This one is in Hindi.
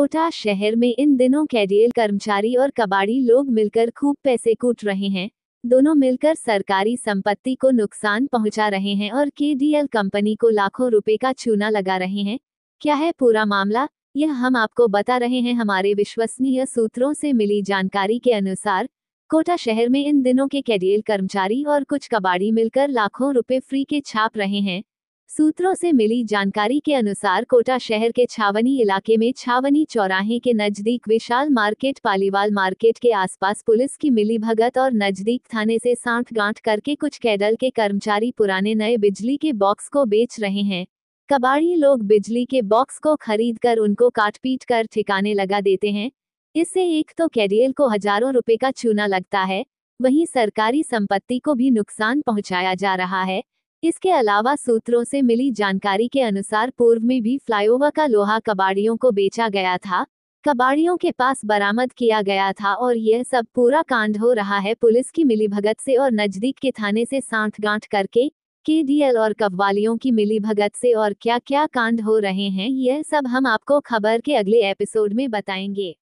कोटा शहर में इन दिनों कैडियल कर्मचारी और कबाड़ी लोग मिलकर खूब पैसे कूट रहे हैं दोनों मिलकर सरकारी संपत्ति को नुकसान पहुंचा रहे हैं और के कंपनी को लाखों रुपए का चूना लगा रहे हैं क्या है पूरा मामला यह हम आपको बता रहे हैं हमारे विश्वसनीय सूत्रों से मिली जानकारी के अनुसार कोटा शहर में इन दिनों के कैडियल कर्मचारी और कुछ कबाड़ी मिलकर लाखों रुपए फ्री के छाप रहे हैं सूत्रों से मिली जानकारी के अनुसार कोटा शहर के छावनी इलाके में छावनी चौराहे के नजदीक विशाल मार्केट पालीवाल मार्केट के आसपास पुलिस की मिली भगत और नजदीक थाने से सांठ गांठ करके कुछ कैडल के कर्मचारी पुराने नए बिजली के बॉक्स को बेच रहे हैं कबाड़ी लोग बिजली के बॉक्स को खरीद कर उनको काटपीट कर ठिकाने लगा देते हैं इससे एक तो कैडियल को हजारों रुपए का चूना लगता है वहीं सरकारी संपत्ति को भी नुकसान पहुंचाया जा रहा है इसके अलावा सूत्रों से मिली जानकारी के अनुसार पूर्व में भी फ्लाईओवर का लोहा कबाड़ियों को बेचा गया था कबाड़ियों के पास बरामद किया गया था और यह सब पूरा कांड हो रहा है पुलिस की मिली भगत से और नजदीक के थाने से सांठ गांठ करके के एल और कव्वालियों की मिली भगत से और क्या क्या कांड हो रहे हैं यह सब हम आपको खबर के अगले एपिसोड में बताएंगे